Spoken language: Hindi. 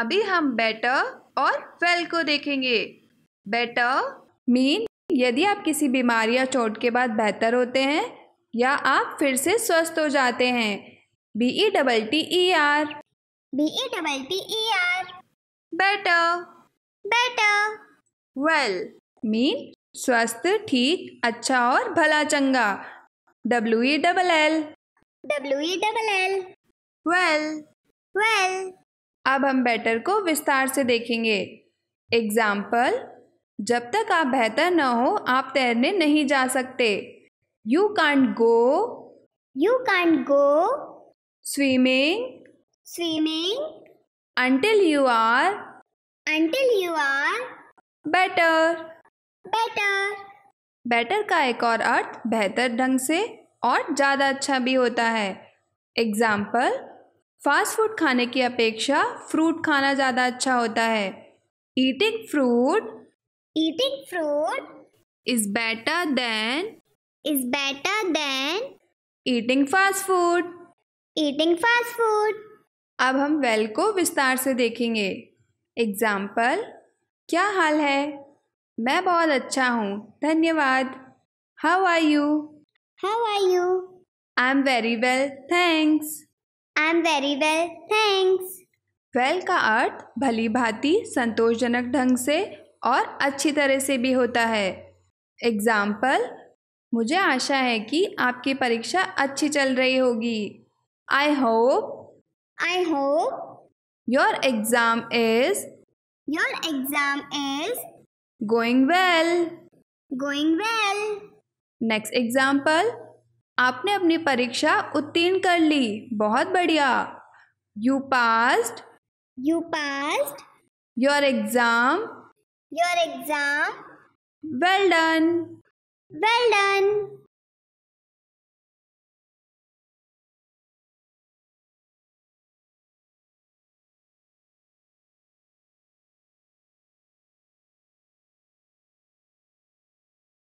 अभी हम बेटर और वेल well को देखेंगे बेटर मीन यदि आप किसी बीमारी या चोट के बाद बेहतर होते हैं या आप फिर से स्वस्थ हो जाते हैं B E double T E R B E double T E R better better well mean स्वस्थ ठीक अच्छा और भला चंगा W E double L W E double L well well अब हम बेटर को विस्तार से देखेंगे एग्जाम्पल जब तक आप बेहतर न हो आप तैरने नहीं जा सकते you can't go you can't go swimming swimming until you are until you are better better better का एक और अर्थ बेहतर ढंग से और ज़्यादा अच्छा भी होता है एग्जाम्पल फास्ट फूड खाने की अपेक्षा फ्रूट खाना ज़्यादा अच्छा होता है eating fruit eating fruit is better than is better than eating fast food eating fast food अब हम वेल को विस्तार से देखेंगे एग्जाम्पल क्या हाल है मैं बहुत अच्छा हूँ धन्यवाद how are you how are you I am very well thanks I am very well thanks well का अर्थ भली भांति संतोषजनक ढंग से और अच्छी तरह से भी होता है एग्जाम्पल मुझे आशा है कि आपकी परीक्षा अच्छी चल रही होगी I hope I hope your exam is your exam is going well going well next example आपने अपनी परीक्षा उत्तीर्ण कर ली बहुत बढ़िया you pass you pass your exam your exam well done well done